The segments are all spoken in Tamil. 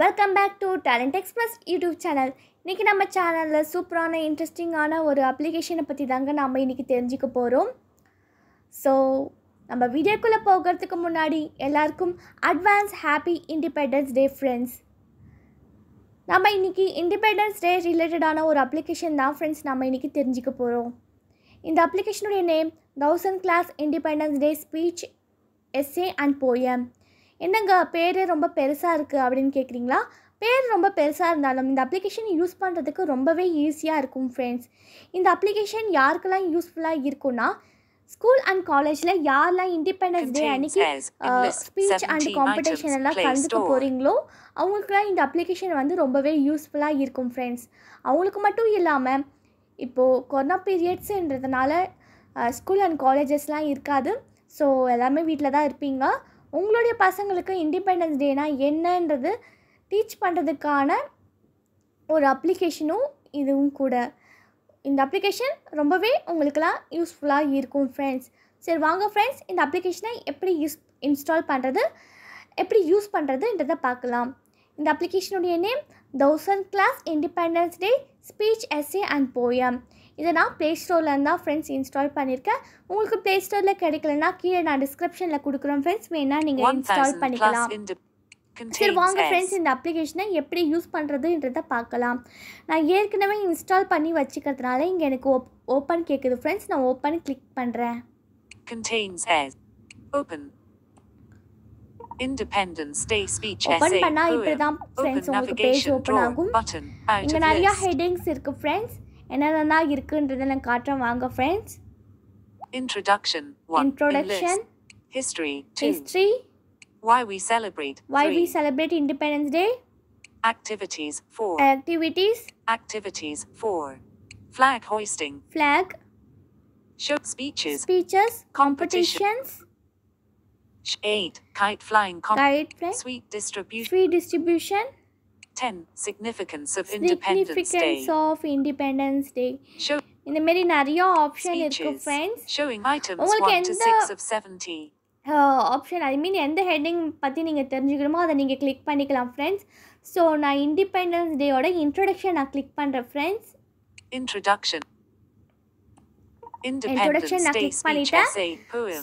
Welcome back to Talent Express YouTube channel இன்றைக்கி நம்ம சேனலில் சூப்பரான இன்ட்ரெஸ்டிங்கான ஒரு அப்ளிகேஷனை பற்றி தாங்க நம்ம இன்றைக்கி தெரிஞ்சுக்க போகிறோம் ஸோ நம்ம வீடியோக்குள்ளே போகிறதுக்கு முன்னாடி எல்லாருக்கும் advance happy Independence Day friends நம்ம இன்றைக்கி இண்டிபெண்டன்ஸ் டே ரிலேட்டடான ஒரு அப்ளிகேஷன் தான் ஃப்ரெண்ட்ஸ் நம்ம இன்றைக்கி தெரிஞ்சுக்க போகிறோம் இந்த அப்ளிகேஷனுடைய name thousand class Independence Day speech essay and poem என்னங்க பேர் ரொம்ப பெருசாக இருக்குது அப்படின்னு கேட்குறீங்களா பேர் ரொம்ப பெருசாக இருந்தாலும் இந்த அப்ளிகேஷன் யூஸ் பண்ணுறதுக்கு ரொம்பவே ஈஸியாக இருக்கும் ஃப்ரெண்ட்ஸ் இந்த அப்ளிகேஷன் யாருக்கெல்லாம் யூஸ்ஃபுல்லாக இருக்கும்னா ஸ்கூல் அண்ட் காலேஜில் யாரெல்லாம் இண்டிபெண்டன்ஸ் டே அன்னைக்கு ஸ்பீச் அண்ட் காம்படிஷன் எல்லாம் கலந்துக்க போகிறீங்களோ அவங்களுக்குலாம் இந்த அப்ளிகேஷன் வந்து ரொம்பவே யூஸ்ஃபுல்லாக இருக்கும் ஃப்ரெண்ட்ஸ் அவங்களுக்கு மட்டும் இல்லாமல் இப்போது கொரோனா பீரியட்ஸுன்றதுனால ஸ்கூல் அண்ட் காலேஜஸ்லாம் இருக்காது ஸோ எல்லாமே வீட்டில் தான் இருப்பீங்க உங்களுடைய பசங்களுக்கு இண்டிபெண்டன்ஸ் டேனா என்னன்றது டீச் பண்ணுறதுக்கான ஒரு அப்ளிகேஷனும் இதுவும் கூட இந்த அப்ளிகேஷன் ரொம்பவே உங்களுக்கெல்லாம் யூஸ்ஃபுல்லாக இருக்கும் ஃப்ரெண்ட்ஸ் சரி வாங்க ஃப்ரெண்ட்ஸ் இந்த அப்ளிகேஷனை எப்படி யூஸ் இன்ஸ்டால் பண்ணுறது எப்படி யூஸ் பண்ணுறதுன்றதை பார்க்கலாம் இந்த அப்ளிகேஷனுடைய name thousand class Independence Day speech essay and poem இதை நான் ப்ளே ஸ்டோர்லேருந்து தான் ஃப்ரெண்ட்ஸ் இன்ஸ்டால் பண்ணியிருக்கேன் உங்களுக்கு ப்ளே ஸ்டோரில் கிடைக்கலன்னா கீழே நான் டிஸ்கிரிப்ஷனில் கொடுக்குறோம் ஃப்ரெண்ட்ஸ் வேணால் நீங்கள் இன்ஸ்டால் பண்ணிக்கலாம் சரி வாங்க ஃப்ரெண்ட்ஸ் இந்த அப்ளிகேஷனை எப்படி யூஸ் பண்ணுறதுன்றத பார்க்கலாம் நான் ஏற்கனவே இன்ஸ்டால் பண்ணி வச்சுக்கிறதுனால இங்கே எனக்கு ஓப் ஓப்பன் கேட்குது ஃப்ரெண்ட்ஸ் நான் ஓப்பன் கிளிக் பண்ணுறேன் contains Independence Day speech open தான் ஃப்ரெண்ட்ஸ் உங்களுக்கு பேஜ் ஆகும் இங்க நிறைய ஹெட்டிங்ஸ் இருக்கு ஃப்ரெண்ட்ஸ் என்னென்னலாம் இருக்குன்றதை நான் காட்டுறேன் வாங்க friends introduction introduction history history Why we celebrate. Why three. we celebrate Independence Day. Activities 4. Activities. Activities 4. Flag hoisting. Flag. Show speeches. Speeches. Competitions. Competition. 8. Kite flying. Kite flying. Sweet distribution. Sweet distribution. 10. Significance of Independence Day. Significance of Independence Day. Show இந்த மாதிரி நிறைய ஆப்ஷன் இருக்கு ஃப்ரெண்ட்ஸ் ஷோயிங் ஐட்டம்ஸ் உங்களுக்கு எந்த 6 of 70 ஆப்ஷன் ஐ மீன் எந்த ஹெட்டிங் பற்றி நீங்கள் தெரிஞ்சுக்கணுமோ அதை நீங்கள் கிளிக் பண்ணிக்கலாம் ஃப்ரெண்ட்ஸ் ஸோ நான் இண்டிபெண்டன்ஸ் டேயோட இன்ட்ரடக்ஷன் நான் கிளிக் பண்ணுறேன் ஃப்ரெண்ட்ஸ் இன்ட்ரடக்ஷன் இன்ட்ரோடக்ஷன் நான் கிளிக் பண்ணிட்டேன்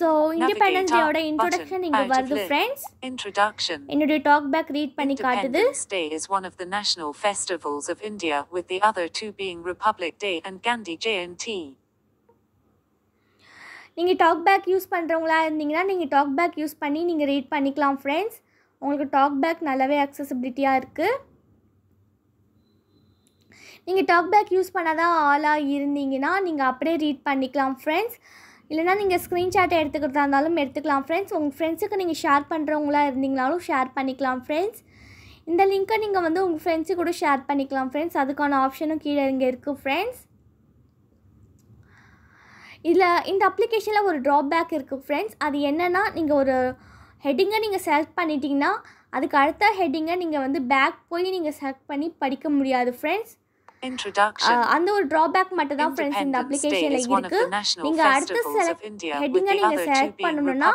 ஸோ இண்டிபெண்டன்ஸ் டேயோட இன்ட்ரோடக்ஷன் இங்கே வருது ஃப்ரெண்ட்ஸ் இன்ட்ரோடக்ஷன் என்னுடைய டாக் பேக் ரீட் பண்ணி காட்டுது Day is one of the national festivals of India with the other two being Republic Day and Gandhi Jayanti. நீங்கள் டாக் பேக் யூஸ் பண்ணுறவங்களா இருந்தீங்கன்னா நீங்கள் டாக் பேக் யூஸ் பண்ணி நீங்கள் ரீட் பண்ணிக்கலாம் ஃப்ரெண்ட்ஸ் உங்களுக்கு டாக் பேக் நல்லாவே அக்சசபிலிட்டியாக இருக்குது நீங்கள் டக் பேக் யூஸ் பண்ணாதான் ஆளாக இருந்தீங்கன்னா நீங்கள் அப்படியே ரீட் பண்ணிக்கலாம் ஃப்ரெண்ட்ஸ் இல்லைனா நீங்கள் ஸ்க்ரீன்ஷாட்டை எடுத்துக்கிறதா இருந்தாலும் எடுத்துக்கலாம் ஃப்ரெண்ட்ஸ் உங்கள் ஃப்ரெண்ட்ஸுக்கு நீங்கள் ஷேர் பண்ணுறவங்களா இருந்தீங்களாலும் ஷேர் பண்ணிக்கலாம் ஃப்ரெண்ட்ஸ் இந்த லிங்க்கை நீங்கள் வந்து உங்கள் ஃப்ரெண்ட்ஸு கூட ஷேர் பண்ணிக்கலாம் ஃப்ரெண்ட்ஸ் அதுக்கான ஆப்ஷனும் கீழே இங்கே இருக்குது ஃப்ரெண்ட்ஸ் இதில் இந்த அப்ளிகேஷனில் ஒரு ட்ராபேக் இருக்குது ஃப்ரெண்ட்ஸ் அது என்னென்னா நீங்கள் ஒரு ஹெட்டிங்கை நீங்கள் செலக்ட் பண்ணிட்டீங்கன்னா அதுக்கு அடுத்த ஹெட்டிங்கை நீங்கள் வந்து பேக் போய் நீங்கள் செலக்ட் பண்ணி படிக்க முடியாது ஃப்ரெண்ட்ஸ் அந்த ஒரு டிராபேக் மட்டும் தான் ஃப்ரெண்ட்ஸ் இந்த அப்ளிகேஷன்ல இருக்கு நீங்க அடுத்த செலக்ட் ஹெட்டிங் நீங்க செலக்ட் பண்ணனும்னா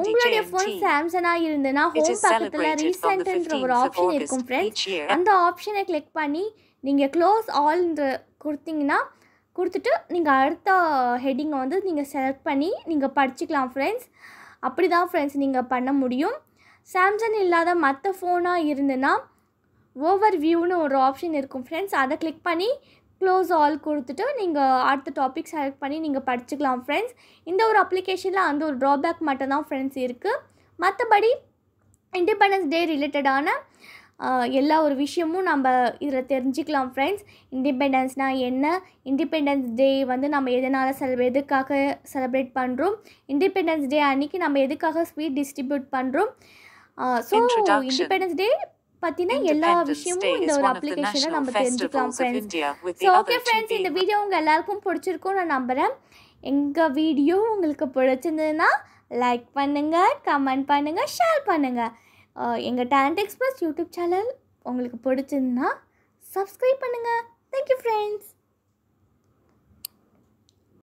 உங்களுடைய ஃபோன் சாம்சங்கா இருந்தனா ஹோம் பக்கத்துல ரீசன்ட்ன்ற ஒரு ஆப்ஷன் இருக்கும் ஃப்ரெண்ட்ஸ் அந்த ஆப்ஷனை கிளிக் பண்ணி நீங்க க்ளோஸ் ஆல்ன்ற கொடுத்தீங்கன்னா கொடுத்துட்டு நீங்கள் அடுத்த ஹெட்டிங்கை வந்து நீங்கள் செலக்ட் பண்ணி நீங்கள் படிச்சுக்கலாம் ஃப்ரெண்ட்ஸ் அப்படி தான் ஃப்ரெண்ட்ஸ் நீங்கள் பண்ண முடியும் சாம்சங் இல்லாத மற்ற ஃபோனாக இருந்துன்னா ஓவர் வியூன்னு ஒரு ஆப்ஷன் இருக்கும் ஃப்ரெண்ட்ஸ் அதை கிளிக் பண்ணி க்ளோஸ் ஆல் கொடுத்துட்டு நீங்கள் அடுத்த டாபிக் செலக்ட் பண்ணி நீங்கள் படிச்சுக்கலாம் ஃப்ரெண்ட்ஸ் இந்த ஒரு அப்ளிகேஷனில் அந்த ஒரு ட்ராபேக் மட்டும்தான் ஃப்ரெண்ட்ஸ் இருக்குது மற்றபடி இண்டிபெண்டன்ஸ் டே ரிலேட்டடான எல்லா ஒரு விஷயமும் நம்ம இதில் தெரிஞ்சுக்கலாம் ஃப்ரெண்ட்ஸ் இண்டிபெண்டன்ஸ்னால் என்ன இண்டிபெண்டன்ஸ் டே வந்து நம்ம எதனால் செலவு எதுக்காக செலிப்ரேட் பண்ணுறோம் இண்டிபெண்டன்ஸ் டே அன்றைக்கி நம்ம எதுக்காக ஸ்வீட் டிஸ்ட்ரிபியூட் பண்ணுறோம் ஸோ இண்டிபெண்டன்ஸ் டே பற்றின எல்லா விஷயமும் இந்த ஒரு அப்ளிகேஷனை நம்ம தெரிஞ்சுக்கலாம் ஃப்ரெண்ட்ஸ் ஸோ ஓகே ஃப்ரெண்ட்ஸ் இந்த வீடியோ உங்கள் எல்லாருக்கும் பிடிச்சிருக்கும் நான் நம்புகிறேன் எங்கள் வீடியோ உங்களுக்கு பிடிச்சிருந்ததுன்னா லைக் பண்ணுங்கள் கமெண்ட் பண்ணுங்கள் ஷேர் பண்ணுங்கள் எங்கள் டேலண்ட் எக்ஸ்பிரஸ் யூடியூப் சேனல் உங்களுக்கு பிடிச்சிருந்தா சப்ஸ்கிரைப் பண்ணுங்கள் தேங்க்யூ ஃப்ரெண்ட்ஸ்